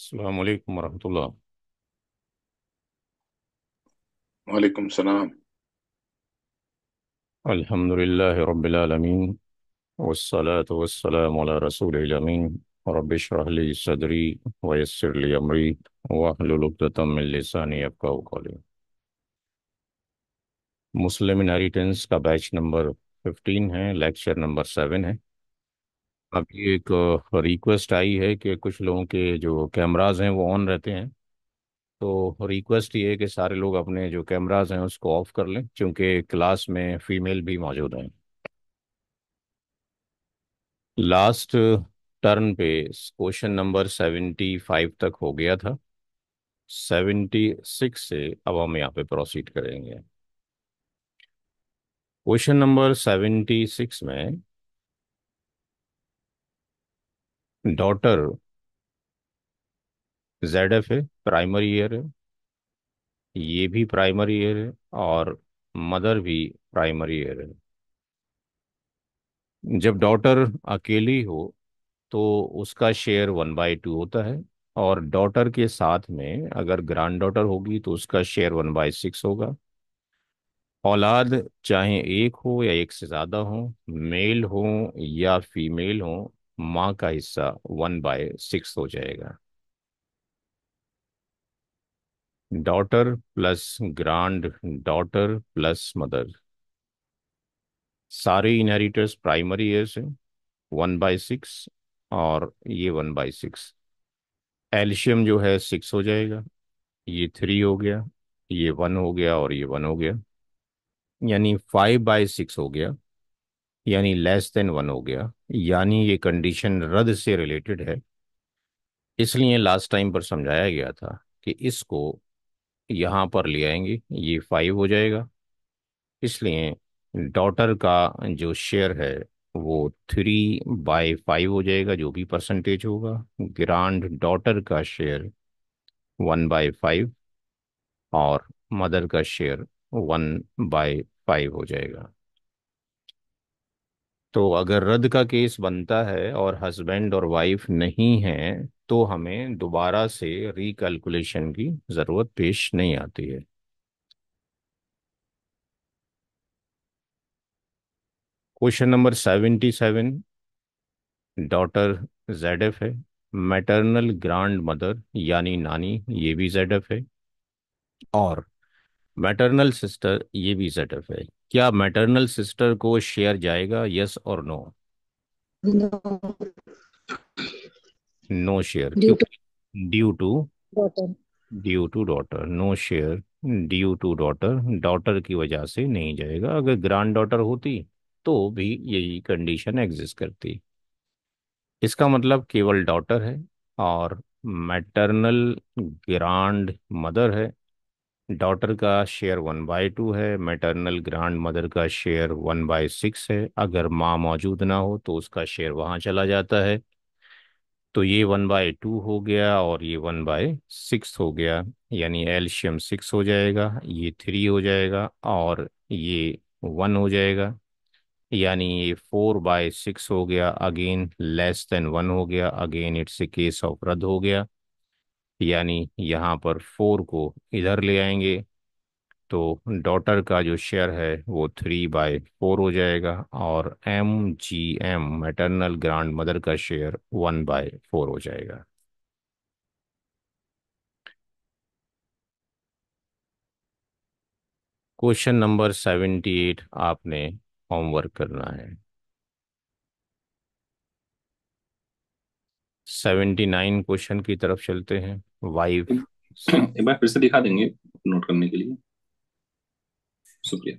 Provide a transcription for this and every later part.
السلام عليكم ورحمة الله وعليكم السلام الحمد لله رب العالمين والصلاة والسلام على رسول الأمين رب اشرح لي صدري ويسر لي أمري واحلل عقدة من لساني يفقهوا قولي Muslim inheritance का batch number fifteen है lecture number seven है अभी एक रिक्वेस्ट आई है कि कुछ लोगों के जो कैमराज हैं वो ऑन रहते हैं तो रिक्वेस्ट ये है कि सारे लोग अपने जो कैमराज हैं उसको ऑफ कर लें क्योंकि क्लास में फीमेल भी मौजूद हैं लास्ट टर्न पे क्वेश्चन नंबर सेवेंटी फाइव तक हो गया था सेवेंटी सिक्स से अब हम यहाँ पे प्रोसीड करेंगे क्वेश्चन नंबर सेवेंटी सिक्स में डॉटर जेड एफ है प्राइमरी ईयर है ये भी प्राइमरी ईयर है और मदर भी प्राइमरी ईयर है जब डॉटर अकेली हो तो उसका शेयर वन बाई टू होता है और डॉटर के साथ में अगर ग्रांड डॉटर होगी तो उसका शेयर वन बाई सिक्स होगा औलाद चाहे एक हो या एक से ज़्यादा हो मेल हो या फीमेल हो माँ का हिस्सा वन बाय सिक्स हो जाएगा daughter plus granddaughter plus mother सारे इनहेरिटर्स प्राइमरी एयर्स हैं वन बाय सिक्स और ये वन बाय सिक्स एल्शियम जो है सिक्स हो जाएगा ये थ्री हो गया ये वन हो गया और ये वन हो गया यानी फाइव बाय सिक्स हो गया यानी लेस देन वन हो गया यानी ये कंडीशन रद्द से रिलेटेड है इसलिए लास्ट टाइम पर समझाया गया था कि इसको यहाँ पर ले आएंगे ये फाइव हो जाएगा इसलिए डॉटर का जो शेयर है वो थ्री बाय फाइव हो जाएगा जो भी परसेंटेज होगा ग्रांड डॉटर का शेयर वन बाय फाइव और मदर का शेयर वन बाय फाइव हो जाएगा तो अगर रद्द का केस बनता है और हस्बैंड और वाइफ नहीं हैं तो हमें दोबारा से रिकैलकुलेशन की ज़रूरत पेश नहीं आती है question number seventy seven daughter Z F है मैटरनल ग्रांड मदर यानी नानी ये भी जेड एफ है और मैटरनल सिस्टर ये भी जेड एफ है क्या मैटरनल सिस्टर को शेयर जाएगा यस और no no share due to due to daughter no share due to daughter daughter की वजह से नहीं जाएगा अगर ग्रांड डॉटर होती तो भी यही कंडीशन एग्जिस्ट करती इसका मतलब केवल डॉटर है और मैटरनल ग्रांड मदर है डॉटर का शेयर वन बाय टू है मैटरनल ग्रांड मदर का शेयर वन बाय सिक्स है अगर माँ मौजूद ना हो तो उसका शेयर वहाँ चला जाता है तो ये वन बाय टू हो गया और ये वन बाय सिक्स हो गया यानी एल्शियम सिक्स हो जाएगा ये थ्री हो जाएगा और ये वन हो जाएगा यानी ये फोर बाय सिक्स हो गया अगेन लेस देन वन हो गया again it's a case of रद्द हो गया यानी यहाँ पर फोर को इधर ले आएंगे तो डॉटर का जो शेयर है वो थ्री बाय फोर हो जाएगा और M G M maternal grandmother का शेयर वन बाय फोर हो जाएगा क्वेश्चन नंबर सेवेंटी एट आपने होमवर्क करना है सेवेंटी नाइन क्वेश्चन की तरफ चलते हैं वाइव एक बार फिर से दिखा देंगे नोट करने के लिए शुक्रिया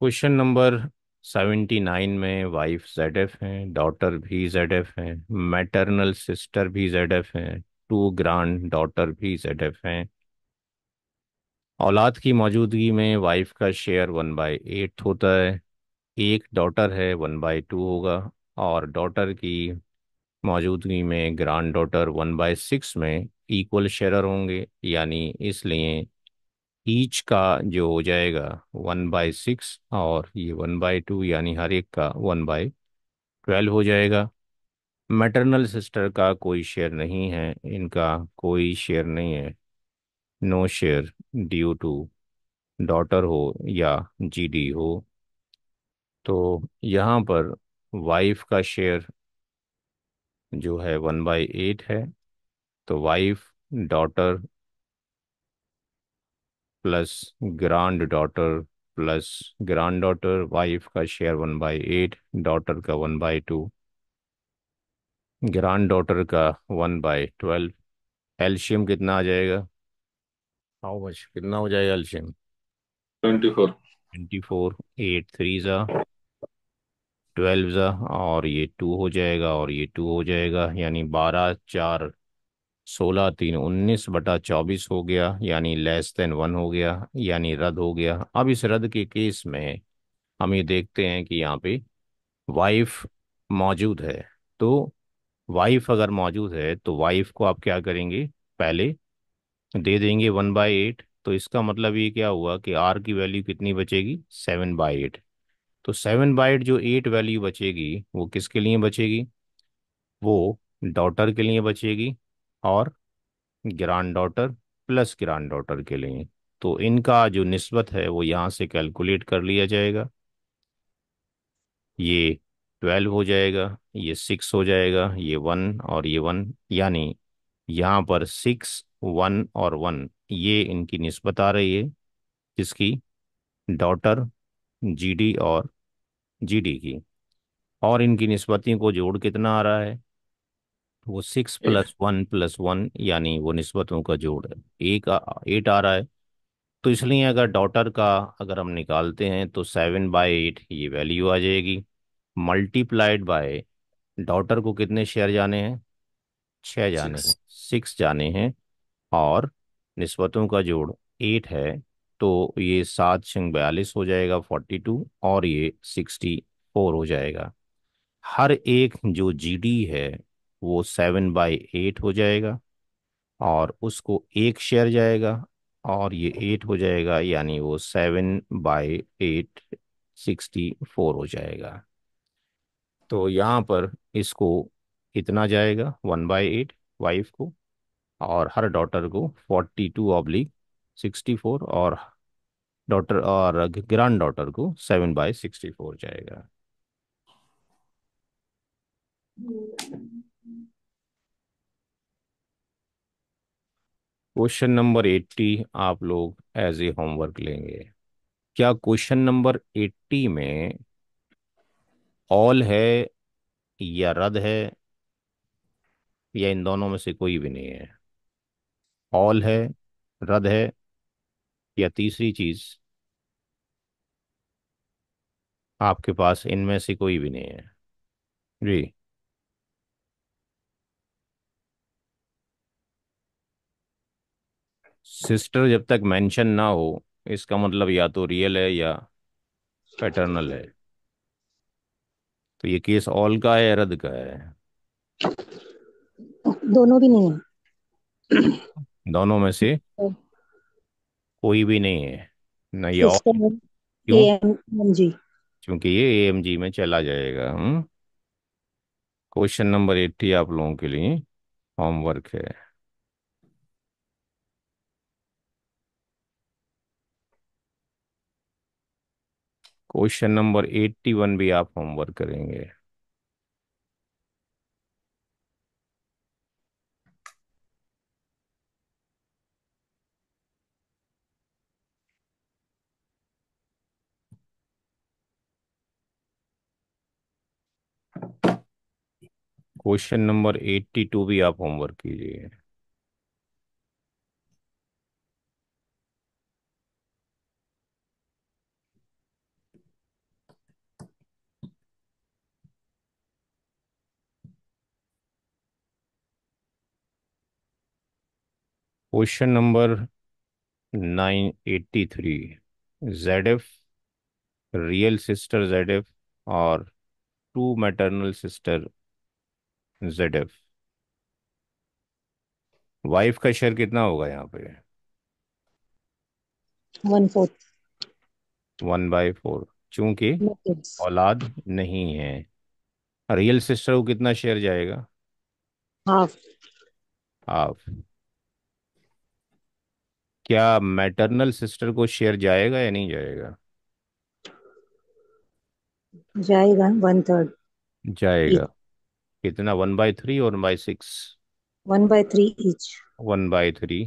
क्वेश्चन नंबर सेवेंटी नाइन में वाइफ जेड एफ है डॉटर भी जेड एफ है मैटरनल सिस्टर भी जेड एफ है टू ग्रांड डॉटर भी जेड एफ है औलाद की मौजूदगी में वाइफ का शेयर वन बाई एट होता है एक डॉटर है वन बाई टू होगा और डॉटर की मौजूदगी में granddaughter one by six में इक्वल शेयर होंगे यानी इसलिए ईच का जो हो जाएगा वन बाई सिक्स और ये वन बाई टू यानी हर एक का वन बाई ट्वेल्व हो जाएगा मैटरनल सिस्टर का कोई शेयर नहीं है इनका कोई शेयर नहीं है no share due to daughter हो या जीडी हो तो यहाँ पर वाइफ का शेयर जो है वन बाई एट है तो wife daughter plus granddaughter plus granddaughter wife का share one by eight daughter का one by two granddaughter का वन बाई ट्वेल्व एल्शियम कितना आ जाएगा हाउ मच कितना हो जाएगा LCM twenty four twenty four eight three ज़ा ट्वेल्व और ये टू हो जाएगा और ये टू हो जाएगा यानी बारह चार सोलह तीन उन्नीस बटा चौबीस हो गया यानी लेस देन वन हो गया यानी रद्द हो गया अब इस रद्द के केस में हम ये देखते हैं कि यहाँ पे वाइफ मौजूद है तो वाइफ अगर मौजूद है तो वाइफ को आप क्या करेंगे पहले दे देंगे वन बाई एट तो इसका मतलब ये क्या हुआ कि आर की वैल्यू कितनी बचेगी सेवन बाई एट तो सेवन बाइट जो एट वैल्यू बचेगी वो किसके लिए बचेगी वो डॉटर के लिए बचेगी और granddaughter plus granddaughter के लिए तो इनका जो नस्बत है वो यहाँ से कैलकुलेट कर लिया जाएगा ये ट्वेल्व हो जाएगा ये सिक्स हो जाएगा ये वन और ये वन यानी यहाँ पर सिक्स वन और वन ये इनकी नस्बत आ रही है जिसकी डॉटर जीडी और जीडी की और इनकी नस्बतियों को जोड़ कितना आ रहा है वो six plus one plus one यानी वो नस्बतों का जोड़ है एक एट आ रहा है तो इसलिए अगर डॉटर का अगर हम निकालते हैं तो सेवन बाई एट ये वैल्यू आ जाएगी मल्टीप्लाइड बाय डॉटर को कितने शेयर जाने हैं छः जाने हैं सिक्स जाने हैं और नस्बतों का जोड़ एट है तो ये सात छिंग बयालीस हो जाएगा फोर्टी टू और ये सिक्सटी फोर हो जाएगा हर एक जो जीडी है वो सेवन बाई एट हो जाएगा और उसको एक शेयर जाएगा और ये एट हो जाएगा यानी वो seven by eight sixty four हो जाएगा तो यहाँ पर इसको इतना जाएगा वन बाई एट वाइफ को और हर डॉटर को forty two oblique sixty four और डॉटर और ग्रांड डॉटर को सेवन बाय सिक्सटी फोर जाएगा क्वेश्चन नंबर एट्टी आप लोग एज ए होमवर्क लेंगे क्या क्वेश्चन नंबर एट्टी में ऑल है या रद है या इन दोनों में से कोई भी नहीं है ऑल है रद है या तीसरी चीज़ आपके पास इनमें से कोई भी नहीं है जी सिस्टर जब तक मेंशन ना हो इसका मतलब या तो रियल है या पैटर्नल है तो ये केस ऑल का है या रद्द का है दोनों भी नहीं है दोनों में से तो कोई भी नहीं है ना ये ऑफ मतलब क्यों एएमजी हाँ क्योंकि ये एएमजी में चला जाएगा हम क्वेश्चन नंबर एट्टी आप लोगों के लिए होमवर्क है क्वेश्चन नंबर एट्टी वन भी आप होमवर्क करेंगे क्वेश्चन नंबर एट्टी टू भी आप होमवर्क कीजिए question number nine eighty three Z F real sister Z F और two maternal sister Z F wife का शेयर कितना होगा यहाँ पे one fourth one by four चूंकि औलाद नहीं है रियल सिस्टर को कितना शेयर जाएगा हाफ हाफ क्या मैटरनल सिस्टर को शेयर जाएगा या नहीं जाएगा जाएगा वन थर्ड जाएगा कितना वन बाय थ्री और by six one by three each one by three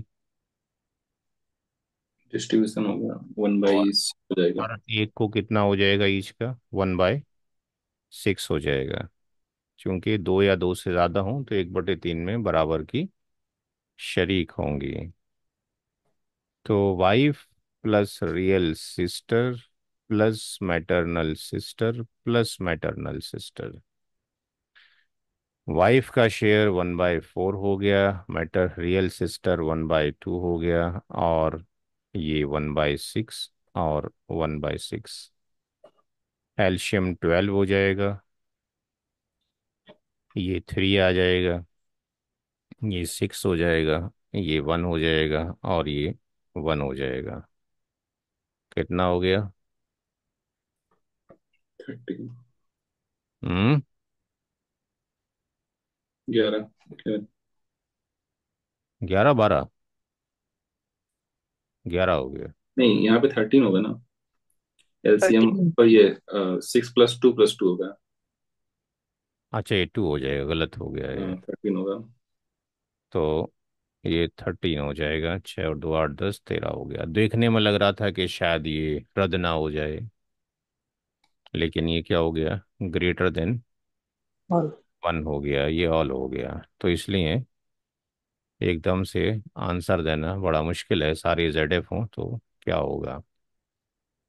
distribution होगा वन बाय हो जाएगा और एक को कितना हो जाएगा इच का वन बाय सिक्स हो जाएगा क्योंकि दो या दो से ज़्यादा हों तो एक बटे तीन में बराबर की शरीक होंगी तो wife plus real sister plus maternal sister plus maternal sister wife का शेयर वन बाय फोर हो गया real sister one by two हो गया और ये वन बाय सिक्स और one by six LCM twelve हो जाएगा ये थ्री आ जाएगा ये सिक्स हो जाएगा ये वन हो जाएगा और ये वन हो जाएगा कितना हो गया हम्म ग्यारह ग्यारह बारह ग्यारह हो गया नहीं यहाँ पे थर्टीन होगा ना एलसीएम पर ये six plus two plus two होगा अच्छा ये टू हो जाएगा गलत हो गया ये थर्टीन हाँ, होगा तो ये थर्टीन हो जाएगा छः और दो आठ दस तेरह हो गया देखने में लग रहा था कि शायद ये रद्द ना हो जाए लेकिन ये क्या हो गया ग्रेटर देन वन हो गया ये ऑल हो गया तो इसलिए एकदम से आंसर देना बड़ा मुश्किल है सारी जेड एफ हों तो क्या होगा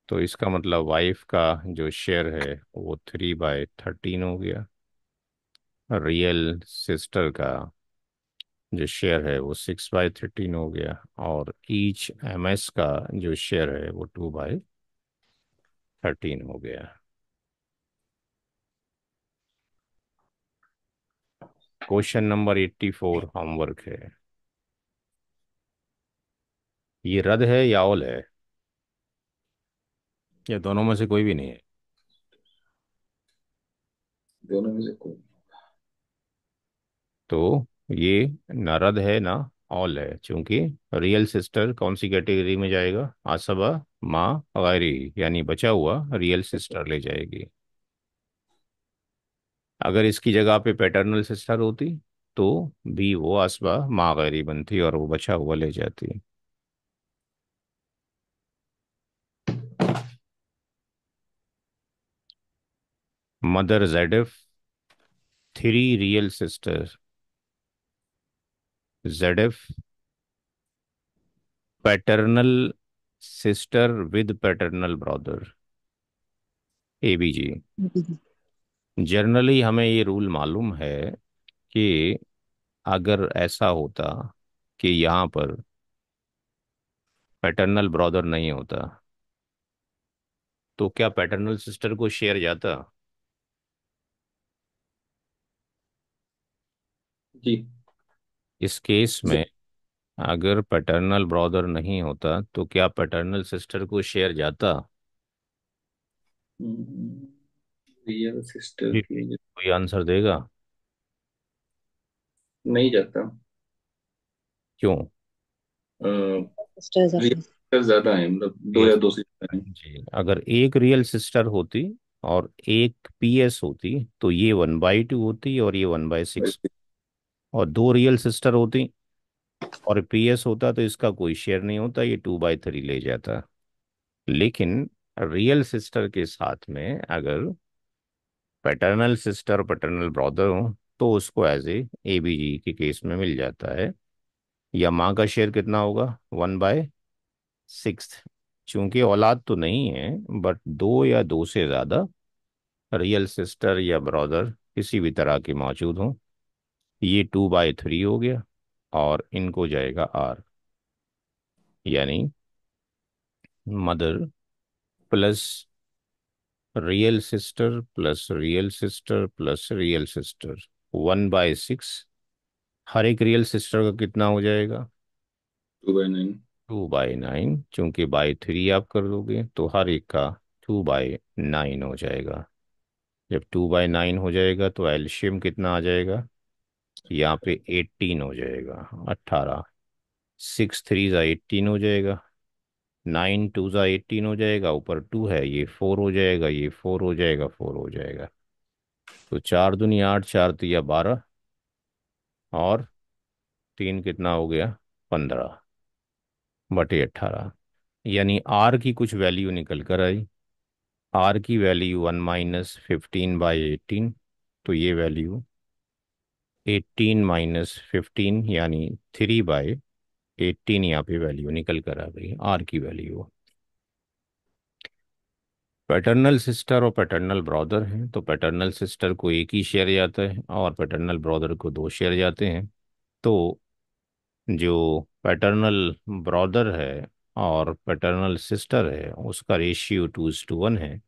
तो इसका मतलब वाइफ का जो शेयर है वो थ्री बाय थर्टीन हो गया रियल सिस्टर का जो शेयर है वो सिक्स बाय थर्टीन हो गया और ईच एमएस का जो शेयर है वो टू बाय थर्टीन हो गया question number eighty four homework है ये रद है या ऑल है या दोनों में से कोई भी नहीं है दोनों में से कोई तो ये ना रद है ना ऑल है क्योंकि रियल सिस्टर कौन सी कैटेगरी में जाएगा आसबा माँ गैरी यानी बचा हुआ रियल सिस्टर ले जाएगी अगर इसकी जगह पे पैटर्नल सिस्टर होती तो भी वो असबा माँ गैरी बनती और वो बचा हुआ ले जाती mother Z F three real sister Z F paternal sister with paternal brother ABG generally हमें ये रूल मालूम है कि अगर ऐसा होता कि यहाँ पर पैटर्नल ब्रदर नहीं होता तो क्या पैटर्नल सिस्टर को शेयर जाता जी इस केस में अगर पैटर्नल ब्रदर नहीं होता तो क्या पैटर्नल सिस्टर को शेयर जाता hmm. रियल सिस्टर तो जी, की कोई आंसर देगा नहीं जाता क्यों रियल सिस्टर ज्यादा है मतलब दो या दो से ज्यादा है जी अगर एक रियल सिस्टर होती और एक पीएस होती तो ये वन बाई टू होती और ये वन बाई सिक्स और दो रियल सिस्टर होती और पीएस होता तो इसका कोई शेयर नहीं होता ये टू बाई थ्री ले जाता लेकिन रियल सिस्टर के साथ में अगर पैटर्नल सिस्टर पैटर्नल ब्रदर हो तो उसको एज ए ए बी जी के केस में मिल जाता है या माँ का शेयर कितना होगा वन बाय सिक्स चूंकि औलाद तो नहीं है बट दो या दो से ज़्यादा रियल सिस्टर या ब्रदर किसी भी तरह के मौजूद हों ये टू बाई थ्री हो गया और इनको जाएगा आर यानी mother plus real sister plus real sister plus real sister one by six हर एक रियल सिस्टर का कितना हो जाएगा two by nine two by nine चूंकि बाय थ्री आप कर दोगे तो हर एक का टू बाय नाइन हो जाएगा जब टू बाय नाइन हो जाएगा तो एल्शियम कितना आ जाएगा यहाँ पे एट्टीन हो जाएगा अट्ठारह सिक्स थ्री ज़ा एट्टीन हो जाएगा नाइन टू ज़ा एटीन हो जाएगा ऊपर टू है ये फोर हो जाएगा ये फोर हो जाएगा फोर हो जाएगा तो चार दुनिया आठ चार दिया बारह और तीन कितना हो गया पंद्रह बटे अट्ठारह यानी आर की कुछ वैल्यू निकल कर आई आर की value one minus fifteen by eighteen तो ये वैल्यू एटीन माइनस फिफ्टीन यानी थ्री बाई एट्टीन यहाँ पे वैल्यू निकल कर आ गई आर की वैल्यू पैटर्नल सिस्टर और पैटर्नल ब्रदर हैं तो पैटर्नल सिस्टर को एक ही शेयर जाता है और पैटर्नल ब्रदर को दो शेयर जाते हैं तो जो पैटर्नल ब्रदर है और पैटर्नल सिस्टर है उसका ratio two is two one है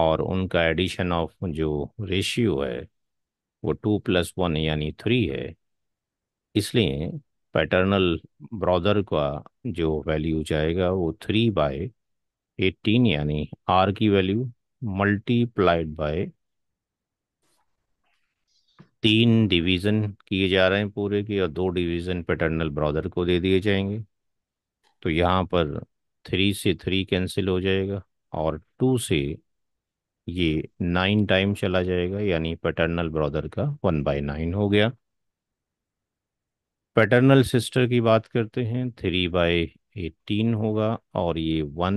और उनका एडिशन ऑफ जो रेशियो है वो टू प्लस वन यानी थ्री है इसलिए पैटर्नल ब्रदर का जो वैल्यू जाएगा वो थ्री बाय एटीन यानी आर की वैल्यू मल्टीप्लाइड बाय तीन डिवीज़न किए जा रहे हैं पूरे के और दो डिवीज़न पैटर्नल ब्रदर को दे दिए जाएंगे तो यहाँ पर थ्री से थ्री कैंसिल हो जाएगा और टू से ये नाइन टाइम चला जाएगा यानी पैटर्नल ब्रदर का वन बाय नाइन हो गया पैटर्नल सिस्टर की बात करते हैं थ्री बाय एटीन होगा और ये वन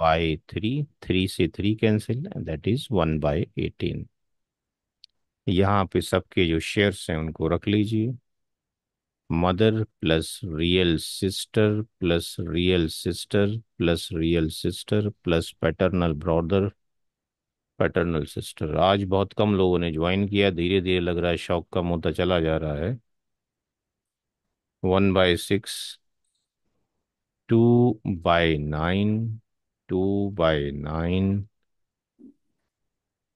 बाय थ्री थ्री से three cancel that is one by eighteen यहाँ पे सबके जो शेयर्स हैं उनको रख लीजिए mother plus real sister plus real sister plus real sister plus paternal brother paternal sister आज बहुत कम लोगों ने ज्वाइन किया धीरे धीरे लग रहा है शौक कम होता चला जा रहा है one by six two by nine two by nine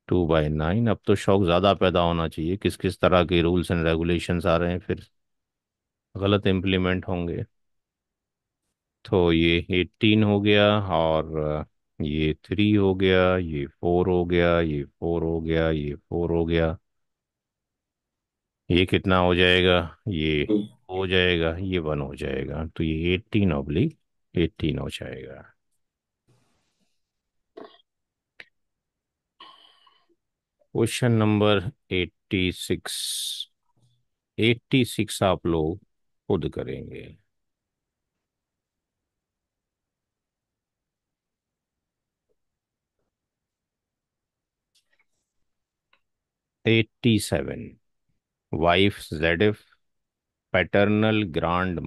two by nine अब तो शौक ज़्यादा पैदा होना चाहिए किस किस तरह के रूल्स एंड रेगुलेशंस आ रहे हैं फिर गलत इम्प्लीमेंट होंगे तो ये एटीन हो गया और ये थ्री हो गया ये फोर हो गया ये फोर हो गया ये फोर हो गया ये कितना हो जाएगा ये हो जाएगा ये वन हो जाएगा तो ये एट्टीन ऑब्लिक एटीन हो जाएगा question number eighty six eighty six आप लोग खुद करेंगे eighty seven wife Z F paternal grand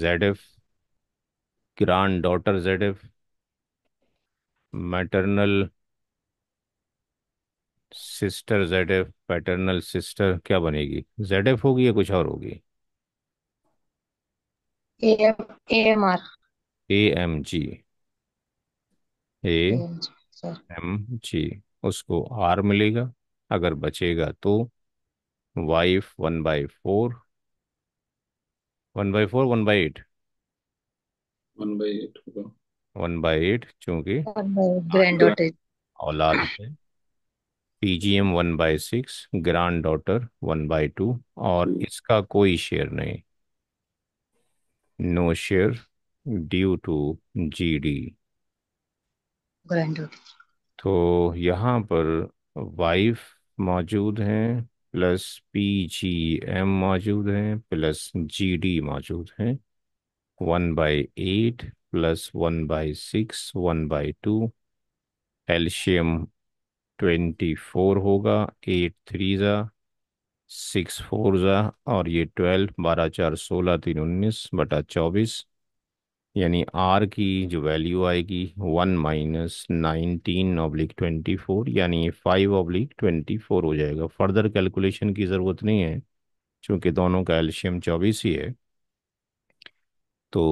Z F granddaughter Z F maternal sister Z F paternal sister क्या बनेगी जेड एफ होगी या कुछ और होगी M A M G A M G उसको आर मिलेगा अगर बचेगा तो wife one by four one by four one by eight one by eight one by eight चूंकि औलाद PGM one by six granddaughter one by two और hmm. इसका कोई शेयर नहीं no share due to G D तो यहाँ पर wife मौजूद हैं प्लस पी जी एम मौजूद हैं प्लस जी डी मौजूद हैं one by eight plus one by six one by two LCM twenty four होगा एट थ्री ज़ा सिक्स फोर ज़ा और ये ट्वेल्व बारह चार सोलह तीन उन्नीस बटा चौबीस यानी आर की जो वैल्यू आएगी one minus nineteen oblique twenty four यानी फाइव ऑब्लिक ट्वेंटी फोर हो जाएगा फर्दर कैलकुलेशन की ज़रूरत नहीं है क्योंकि दोनों का एल्शियम चौबीस ही है तो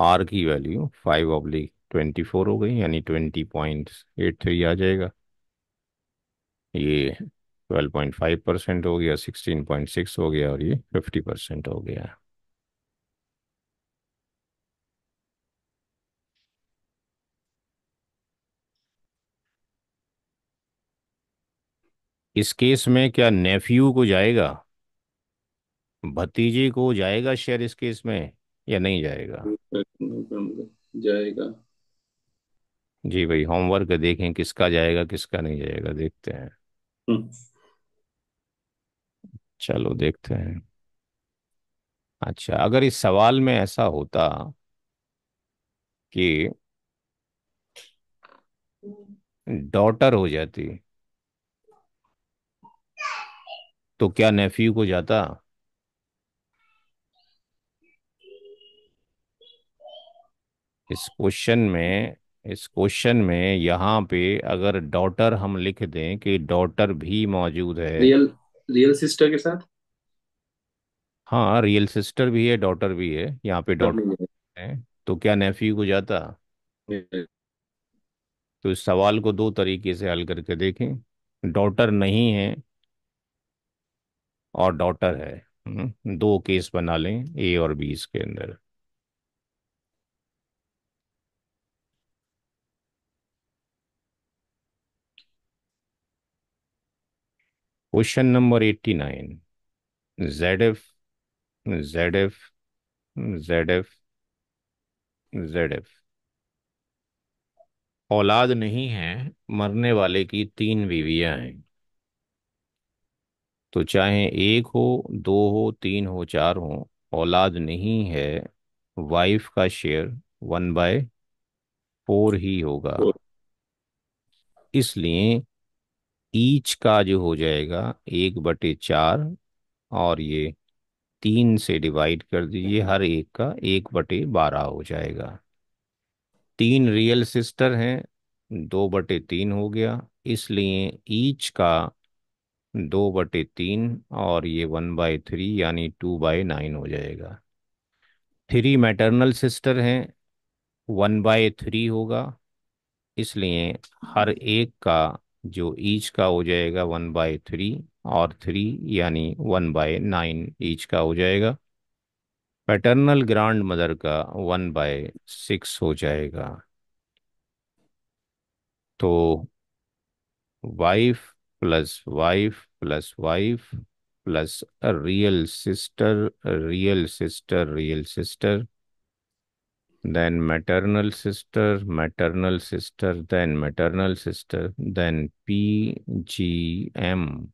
आर की value five oblique twenty four हो गई यानी ट्वेंटी पॉइंट एट थ्री आ जाएगा ये ट्वेल्व पॉइंट फाइव परसेंट हो गया सिक्सटीन पॉइंट सिक्स हो गया और ये फिफ्टी परसेंट हो गया इस केस में क्या नेफ्यू को जाएगा भतीजे को जाएगा शेयर इस केस में या नहीं जाएगा जाएगा जी भाई होमवर्क देखें किसका जाएगा किसका नहीं जाएगा देखते हैं हम्म। चलो देखते हैं अच्छा अगर इस सवाल में ऐसा होता कि डॉटर हो जाती तो क्या नेफ्यू को जाता इस क्वेश्चन में इस क्वेश्चन में यहाँ पे अगर डॉटर हम लिख दें कि डॉटर भी मौजूद है रियल रियल सिस्टर के साथ हाँ रियल सिस्टर भी है डॉटर भी है यहाँ पे डॉटर है तो क्या नेफ्यू को जाता तो इस सवाल को दो तरीके से हल करके देखें डॉटर नहीं है और डॉटर है हम्म। दो केस बना लें ए और बी इसके अंदर question number eighty nine Z F Z F Z F Z F औलाद नहीं है मरने वाले की तीन बीवियां हैं तो चाहे एक हो दो हो तीन हो चार हो औलाद नहीं है वाइफ का शेयर वन बाय फोर ही होगा इसलिए ईच का जो हो जाएगा एक बटे चार और ये तीन से डिवाइड कर दीजिए हर एक का एक बटे बारह हो जाएगा तीन रियल सिस्टर हैं दो बटे तीन हो गया इसलिए ईच का दो बटे तीन और ये वन बाई थ्री यानी टू बाई नाइन हो जाएगा थ्री मैटरनल सिस्टर हैं वन बाय थ्री होगा इसलिए हर एक का जो ईच का हो जाएगा वन बाय थ्री और थ्री यानी वन बाय नाइन ईच का हो जाएगा पैटर्नल ग्रांड मदर का वन बाय सिक्स हो जाएगा तो wife plus wife plus wife plus a real sister, a real sister, real sister. Then maternal sister, maternal sister, then maternal sister, then PGM.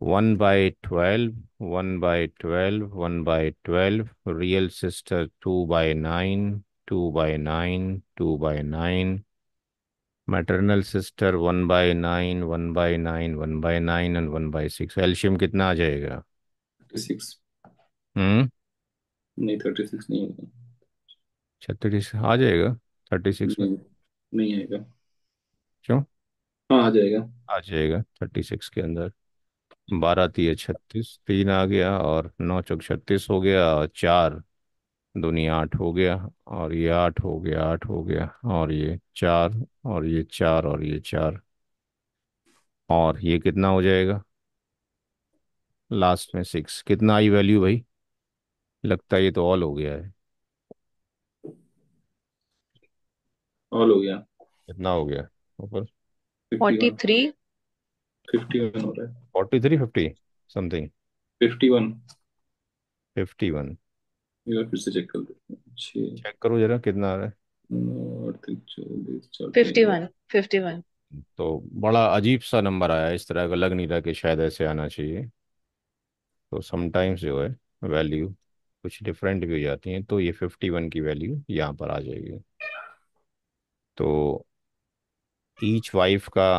1 by 12, 1 by 12, 1 by 12, real sister 2 by 9, 2 by 9, 2 by 9, maternal sister one by nine one by nine one by nine and one by six LCM कितना आ जाएगा हम्म छत्तीस अच्छा, आ जाएगा thirty six में नहीं नहीं आएगा क्यों हाँ आ जाएगा आ जाएगा थर्टी सिक्स के अंदर बारह तीय छत्तीस तीन आ गया और नौ चौक छत्तीस हो गया और चार दुनिया आठ हो गया और ये आठ हो गया आठ हो गया और ये चार और ये चार और ये चार और ये कितना हो जाएगा लास्ट में सिक्स कितना आई वैल्यू भाई लगता है ये तो ऑल हो गया है ऑल हो गया कितना हो गया ऊपर फोर्टी थ्री फिफ्टी वन हो रहा है forty three fifty something fifty one fifty one यार फिर से चेक कर लेते हैं चेक करो जरा कितना आ रहा है फिफ्टी वन फिफ्टी वन तो बड़ा अजीब सा नंबर आया इस तरह का लग नहीं रहा कि शायद ऐसे आना चाहिए तो समटाइम्स जो है वैल्यू कुछ डिफरेंट भी हो जाती हैं तो ये फिफ्टी वन की वैल्यू यहाँ पर आ जाएगी तो ईच वाइफ का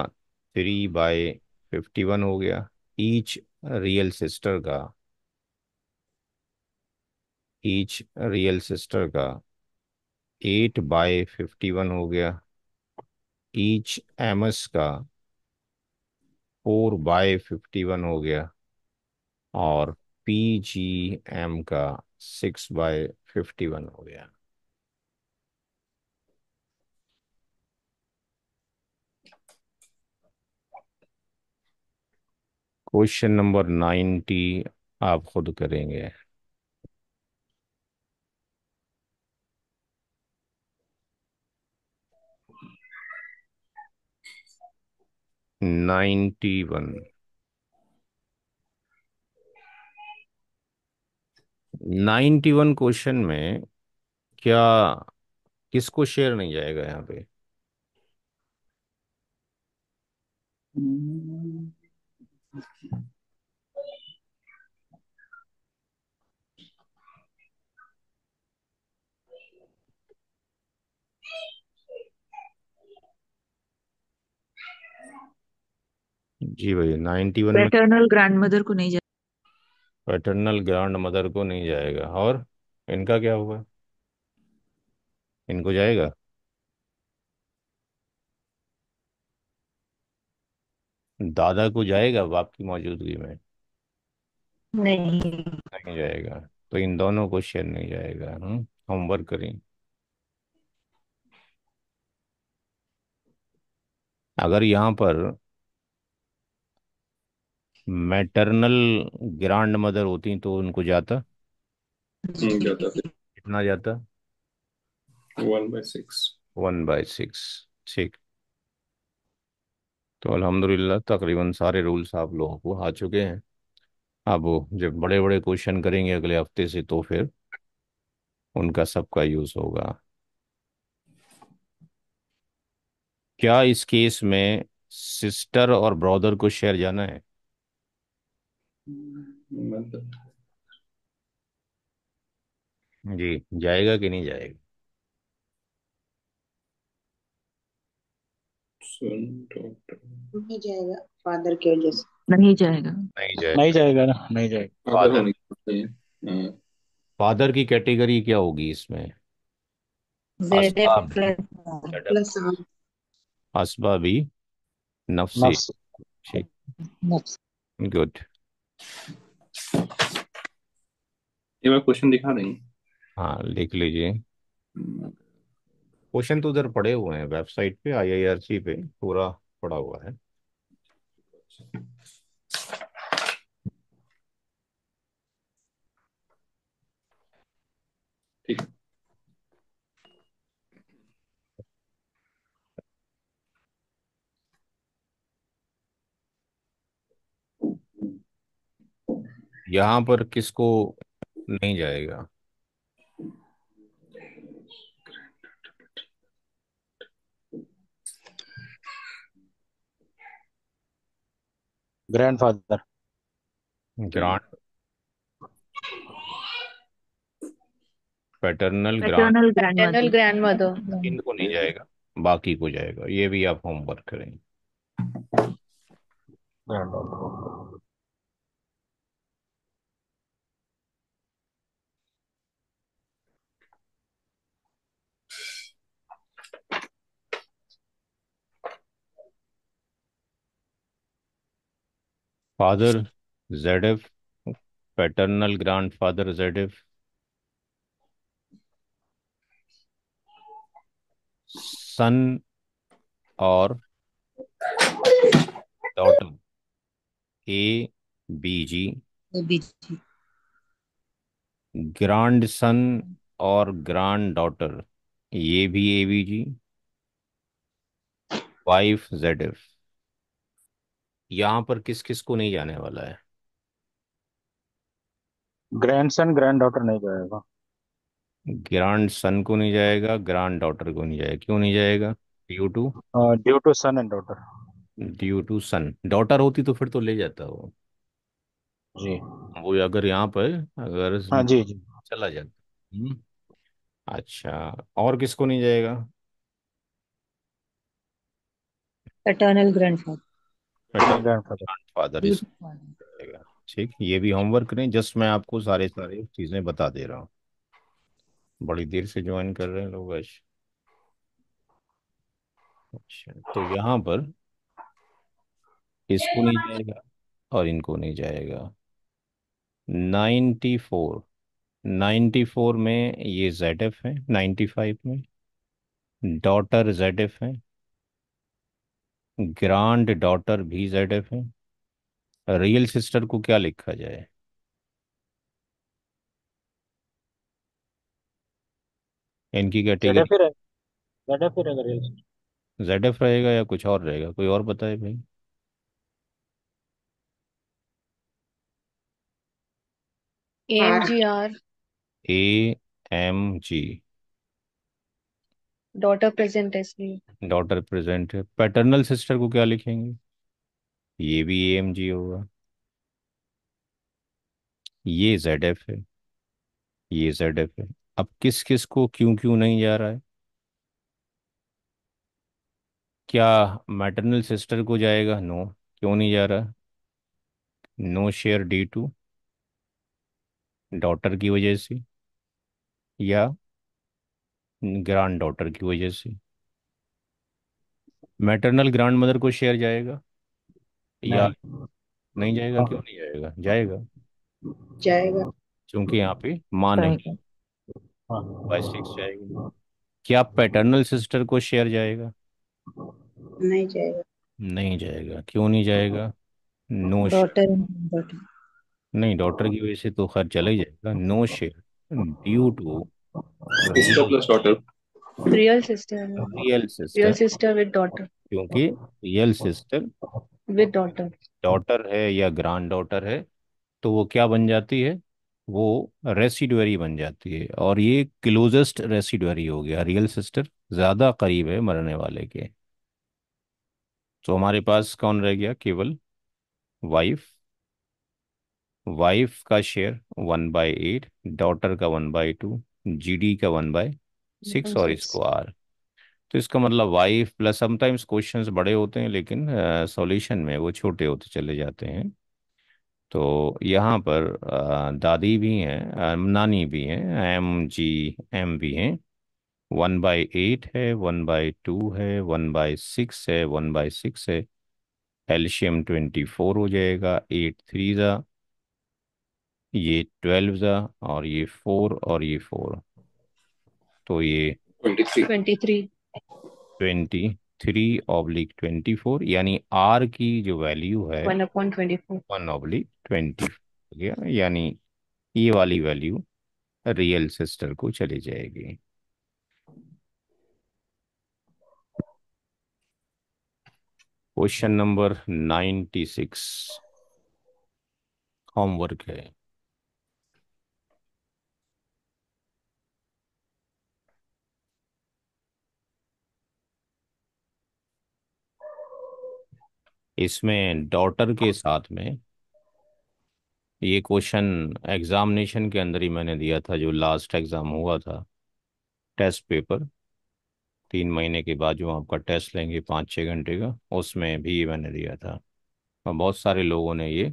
थ्री बाय फिफ्टी वन हो गया ईच रियल सिस्टर का ईच रियल सिस्टर का एट बाय फिफ्टी वन हो गया ईच एमस का फोर बाय फिफ्टी वन हो गया और पी जी एम का सिक्स बाय फिफ्टी वन हो गया क्वेश्चन नंबर नाइन्टी आप खुद करेंगे ninety one ninety one question में क्या किसको शेयर नहीं जाएगा यहाँ पे hmm. जी भैया नाइन्टी वन पैटर्नल मदर को नहीं जाएगा पैटर्नल ग्रैंड मदर को नहीं जाएगा और इनका क्या हुआ इनको जाएगा दादा को जाएगा बाप की मौजूदगी में नहीं नहीं जाएगा तो इन दोनों को शेयर नहीं जाएगा हम हम्म, होमवर्क करें अगर यहाँ पर मैटरनल ग्रांड मदर होती तो उनको जाता जाता कितना जाता one by six one by six ठीक तो अल्हम्दुलिल्लाह तकरीबन सारे रूल्स आप लोगों को आ चुके हैं अब जब बड़े बड़े क्वेश्चन करेंगे अगले हफ्ते से तो फिर उनका सबका यूज होगा क्या इस केस में सिस्टर और ब्रदर को शेयर जाना है मतलब जी जाएगा कि नहीं जाएगा नहीं जाएगा की नहीं जाएगा नहीं नहीं जाएगा ना नहीं जाएगा फादर फादर की फादर की कैटेगरी क्या होगी इसमें असबा भी नफसी ठीक नफ्स गुड ये मैं क्वेश्चन दिखा देंगे हाँ लिख लीजिए क्वेश्चन हम्म। तो उधर पड़े हुए हैं वेबसाइट पे आईआईआरसी पे पूरा पड़ा हुआ है यहां पर किसको नहीं जाएगा grandfather grand paternal paternal paternal grandmother इनको नहीं जाएगा बाकी को जाएगा ये भी आप होमवर्क करेंगे father Zedef, paternal grandfather Zedef. Son or daughter A B G. A, B, G. Grandson और ग्रांड डॉटर ये भी A B G wife Z F यहां पर किस किस को नहीं जाने वाला है ग्रैंड सन ग्रैंड डॉटर नहीं जाएगा ग्रैंड सन को नहीं जाएगा ग्रैंड डॉटर को नहीं जाएगा क्यों नहीं जाएगा due to due to son and daughter due to son daughter होती तो फिर तो ले जाता वो जी वो अगर यहाँ पर अगर हाँ जी जी चला जाता हम्म। अच्छा और किसको नहीं जाएगा एटर्नल ग्रैंडफादर इस ठीक ये भी होमवर्क करें जस्ट मैं आपको सारे सारे चीजें बता दे रहा हूँ बड़ी देर से ज्वाइन कर रहे हैं लोग अच्छा तो यहाँ पर इसको नहीं जाएगा और इनको नहीं जाएगा नाइन्टी फोर नाइन्टी फोर में ये जेड एफ है नाइन्टी फाइव में डॉटर जेड एफ है ग्रांड डॉटर भी जेड एफ है रियल सिस्टर को क्या लिखा जाए इनकी कैटेगरी जेड एफ रहेगा या कुछ और रहेगा कोई और बताए भाई M G R A M G daughter present है इसलिए डॉटर प्रेजेंट है पैटर्नल सिस्टर को क्या लिखेंगे ये भी ए एम जी होगा ये जेड एफ है ये जेड एफ है अब किस किस को क्यों क्यों नहीं जा रहा है क्या मैटरनल सिस्टर को जाएगा नो क्यों नहीं जा रहा no share due to daughter की वजह से या ग्रांड डॉटर की वजह से मैटरनल ग्रांड मदर को शेयर जाएगा या नहीं, नहीं जाएगा हाँ। क्यों नहीं जाएगा जाएगा जाएगा क्योंकि यहाँ पे माँ नहीं जाएगा हाँ। क्या पैटर्नल सिस्टर को शेयर जाएगा नहीं जाएगा नहीं जाएगा क्यों नहीं जाएगा नो डॉटर नहीं डॉटर की वजह से तो खैर चला ही जाएगा no share due to real sister real sister sister with daughter क्योंकि real sister with daughter daughter है या ग्रांड डॉटर है तो वो क्या बन जाती है वो रेसिडरी बन जाती है और ये क्लोजेस्ट रेसिडरी हो गया रियल सिस्टर ज्यादा करीब है मरने वाले के तो हमारे पास कौन रह गया केवल वाइफ वाइफ का share one by eight daughter का one by two G D का वन बाय सिक्स और इसको आर तो इसका मतलब वाई प्लस समटाइम्स क्वेश्चंस बड़े होते हैं लेकिन सॉल्यूशन में वो छोटे होते चले जाते हैं तो यहाँ पर uh, दादी भी हैं नानी भी हैं एम जी एम भी हैं वन बाई एट है वन बाई टू है वन बाई सिक्स है वन बाय सिक्स है एल्शियम ट्वेंटी फोर हो जाएगा एट थ्री ज़ा ये ट्वेल्व ज़ा और ये फोर और ये फोर तो ये twenty three twenty three oblique twenty four यानी आर की जो वैल्यू है वन ट्वेंटी यानी ये वाली वैल्यू रियल सिस्टर को चली जाएगी question number ninety six homework है इसमें डॉटर के हाँ। साथ में ये क्वेश्चन एग्जामिनेशन के अंदर ही मैंने दिया था जो लास्ट एग्ज़ाम हुआ था टेस्ट पेपर तीन महीने के बाद जो आपका टेस्ट लेंगे पाँच छः घंटे का उसमें भी मैंने दिया था और बहुत सारे लोगों ने ये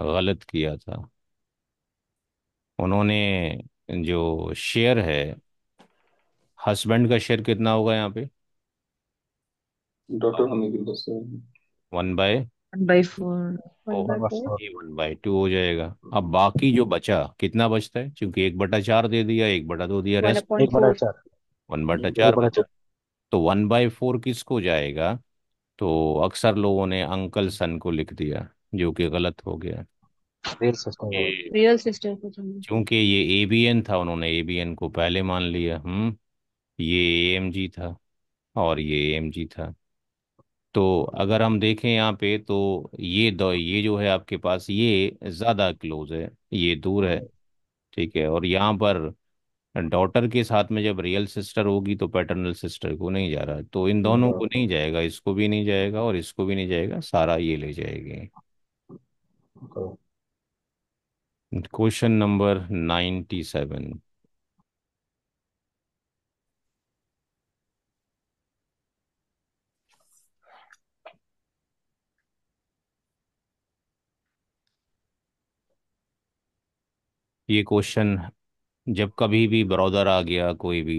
गलत किया था उन्होंने जो शेयर है हस्बैंड का शेयर कितना होगा यहाँ पे डॉक्टर हमें one by one by four one by two हो जाएगा अब बाकी जो बचा कितना बचता है क्योंकि एक बटा चार दे दिया एक बटा दो दिया रेस्ट वन बटा चार वन बटा चार तो वन बाय फोर किसको जाएगा तो अक्सर लोगों ने अंकल सन को लिख दिया जो कि गलत हो गया रियल सिस्टर रियल सिस्टर को था ये ए था उन्होंने को पहले मान लिया हम्म ये ए एम जी था और ये एम जी था तो अगर हम देखें यहाँ पे तो ये दो ये जो है आपके पास ये ज़्यादा क्लोज है ये दूर है ठीक है और यहाँ पर डॉटर के साथ में जब रियल सिस्टर होगी तो पैटर्नल सिस्टर को नहीं जा रहा तो इन दोनों को नहीं जाएगा इसको भी नहीं जाएगा और इसको भी नहीं जाएगा सारा ये ले जाएगी क्वेश्चन नंबर नाइन्टी सेवन ये क्वेश्चन जब कभी भी ब्रदर आ गया कोई भी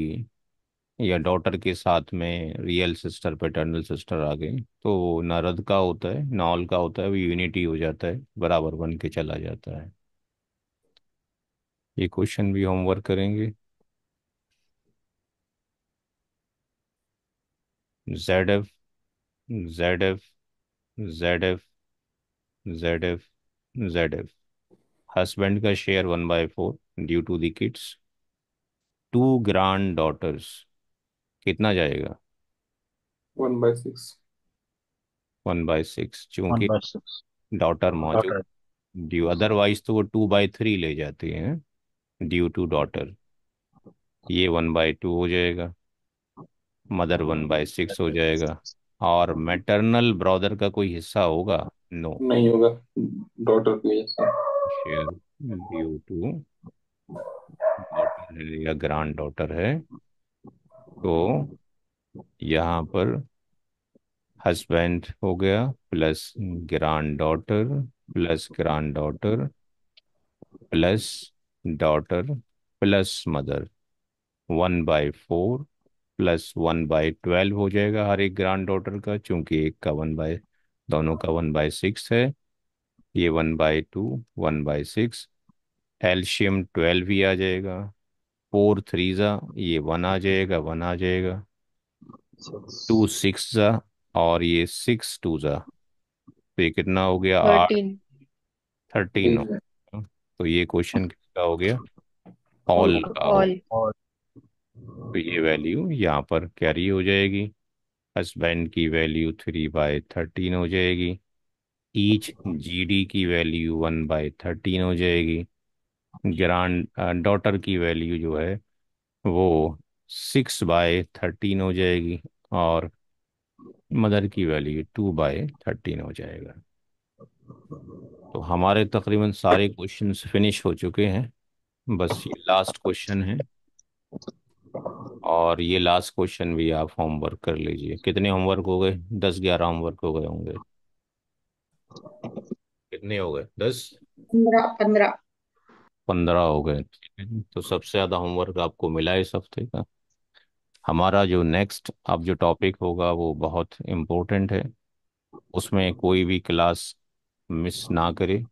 या डॉटर के साथ में रियल सिस्टर पेटर्नल सिस्टर आ गई तो ना रद का होता है नॉल का होता है वो यूनिटी हो जाता है बराबर बन के चला जाता है ये क्वेश्चन भी होमवर्क करेंगे Z F Z F Z F Z F Z F husband का share one by four due to the kids two granddaughters कितना जाएगा one by six one by six चूंकि डॉटर मौजूद due otherwise तो वो two by three ले जाती है ड्यू टू डॉटर ये वन बाय टू हो जाएगा मदर वन बाय सिक्स हो जाएगा और मैटरनल ब्रदर का कोई हिस्सा होगा नो no. नहीं होगा डॉटर हिस्सा शेयर ड्यू टू डॉटर या ग्रांड डॉटर है तो यहाँ पर हस्बैंड हो गया plus granddaughter plus granddaughter plus daughter plus mother one by four plus one by twelve हो जाएगा हर एक ग्रांड डॉटर का चूंकि एक का वन बाय दोनों का वन बाय सिक्स है ये one by two one by six LCM twelve ही आ जाएगा फोर थ्री ज़ा ये वन आ जाएगा वन आ जाएगा टू सिक्स ज़ा और ये सिक्स टू ज़ा तो ये कितना हो गया आठ थर्टीन हो गया तो ये क्वेश्चन किसका हो गया ऑल का हो तो ये वैल्यू यहाँ पर कैरी हो जाएगी हस्बैंड की वैल्यू थ्री बाय थर्टीन हो जाएगी ईच जीडी की वैल्यू वन बाई थर्टीन हो जाएगी ग्रांड डॉटर uh, की वैल्यू जो है वो सिक्स बाय थर्टीन हो जाएगी और मदर की वैल्यू टू बाय थर्टीन हो जाएगा तो हमारे तकरीबन सारे क्वेश्चंस फिनिश हो चुके हैं बस ये लास्ट क्वेश्चन है और ये लास्ट क्वेश्चन भी आप होमवर्क कर लीजिए कितने होमवर्क हो गए दस ग्यारह होमवर्क हो गए होंगे कितने हो गए दस पंद्रह पंद्रह हो गए तो सबसे ज़्यादा होमवर्क आपको मिला इस हफ्ते का हमारा जो नेक्स्ट अब जो टॉपिक होगा वो बहुत इम्पोर्टेंट है उसमें कोई भी क्लास मिस ना करे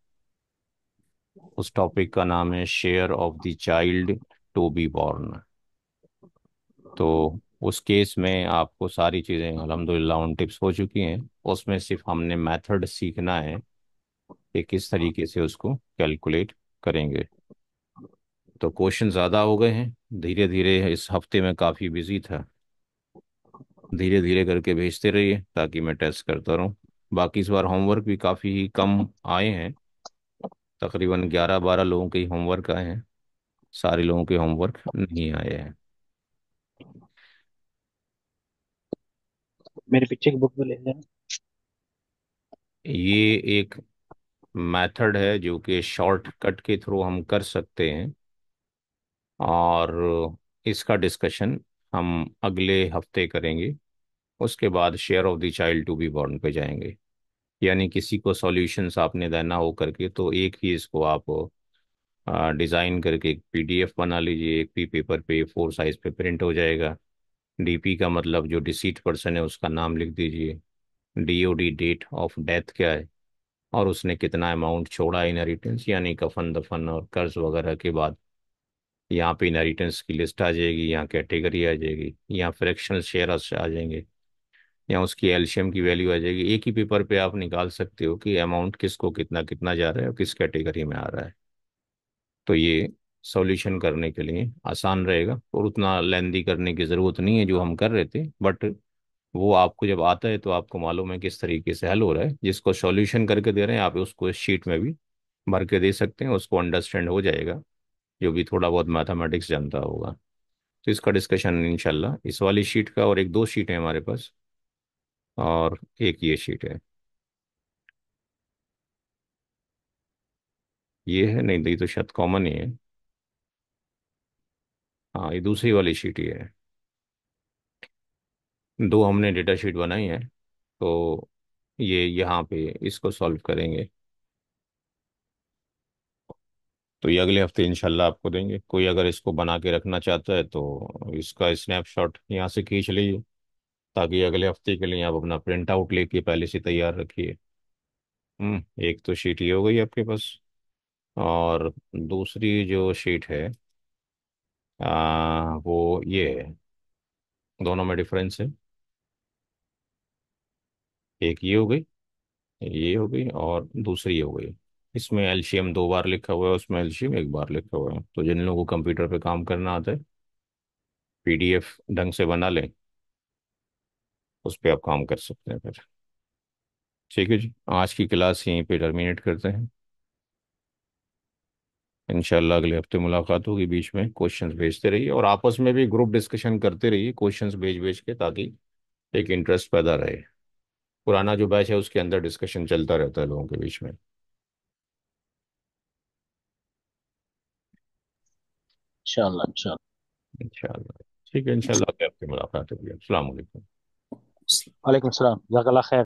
उस टॉपिक का नाम है share of the child to be born तो उस केस में आपको सारी चीज़ें अलहमदिल्ला उन टिप्स हो चुकी हैं उसमें सिर्फ हमने मेथड सीखना है कि किस तरीके से उसको कैलकुलेट करेंगे तो क्वेश्चन ज़्यादा हो गए हैं धीरे धीरे इस हफ्ते में काफ़ी बिजी था धीरे धीरे करके भेजते रहिए ताकि मैं टेस्ट करता रहूँ बाकी इस बार होमवर्क भी काफ़ी ही कम आए हैं तकरीबन ग्यारह बारह लोगों के ही होमवर्क आए हैं सारे लोगों के होमवर्क नहीं आए हैं मेरे पीछे की बुक भी ले लेना ये एक मेथड है जो कि शॉर्टकट के थ्रू हम कर सकते हैं और इसका डिस्कशन हम अगले हफ्ते करेंगे उसके बाद share of the child to be born पे जाएंगे यानी किसी को सॉल्यूशंस आपने देना हो करके तो एक ही इसको आप डिज़ाइन करके एक पीडीएफ बना लीजिए एक पी पेपर पे फोर साइज पे प्रिंट हो जाएगा डीपी का मतलब जो डिसीट पर्सन है उसका नाम लिख दीजिए डीओडी डेट ऑफ डेथ क्या है और उसने कितना अमाउंट छोड़ा इनहेरिटेंस यानी कफन दफन और कर्ज वगैरह के बाद यहाँ पे इनहेरिटेंस की लिस्ट आ जाएगी यहाँ कैटेगरी आ जाएगी यहाँ फ्रैक्शनल शेयर आ जाएंगे या उसकी एल्शियम की वैल्यू आ जाएगी एक ही पेपर पे आप निकाल सकते हो कि अमाउंट किसको कितना कितना जा रहा है और किस कैटेगरी में आ रहा है तो ये सॉल्यूशन करने के लिए आसान रहेगा और उतना लेंदी करने की ज़रूरत नहीं है जो हम कर रहे थे बट वो आपको जब आता है तो आपको मालूम है किस तरीके से हल हो रहा है जिसको सॉल्यूशन करके दे रहे हैं आप उसको इस शीट में भी भर के दे सकते हैं उसको अंडरस्टैंड हो जाएगा जो भी थोड़ा बहुत मैथमेटिक्स जानता होगा तो इसका डिस्कशन इनशाला इस वाली शीट का और एक दो शीट है हमारे पास और एक ये शीट है ये है नहीं दी तो शायद कॉमन ही है हाँ ये दूसरी वाली शीट ही है दो हमने डेटा शीट बनाई है तो ये यहाँ पे इसको सॉल्व करेंगे तो ये अगले हफ्ते इंशाल्लाह आपको देंगे कोई अगर इसको बना के रखना चाहता है तो इसका स्नैपशॉट यहाँ से खींच लीजिए ताकि अगले हफ्ते के लिए आप अपना प्रिंट आउट लेके पहले से तैयार रखिए हम्म एक तो शीट ये हो गई आपके पास और दूसरी जो शीट है आ, वो ये है दोनों में डिफरेंस है एक ये हो गई ये हो गई और दूसरी ये हो गई इसमें एल्शियम दो बार लिखा हुआ है उसमें एल्शियम एक बार लिखा हुआ है तो जिन लोगों को कंप्यूटर पे काम करना आता है पीडीएफ ढंग से बना लें उस पर आप काम कर सकते हैं फिर ठीक है जी आज की क्लास यहीं पे टर्मिनेट करते हैं इंशाल्लाह अगले हफ्ते मुलाकात होगी बीच में क्वेश्चन भेजते रहिए और आपस में भी ग्रुप डिस्कशन करते रहिए क्वेश्चन भेज भेज के ताकि एक इंटरेस्ट पैदा रहे पुराना जो बैच है उसके अंदर डिस्कशन चलता रहता है लोगों के बीच में इंशाल्लाह इंशाल्लाह ठीक है इंशाल्लाह अगले मुलाकात होगी अस्सलाम वालेकुम खैर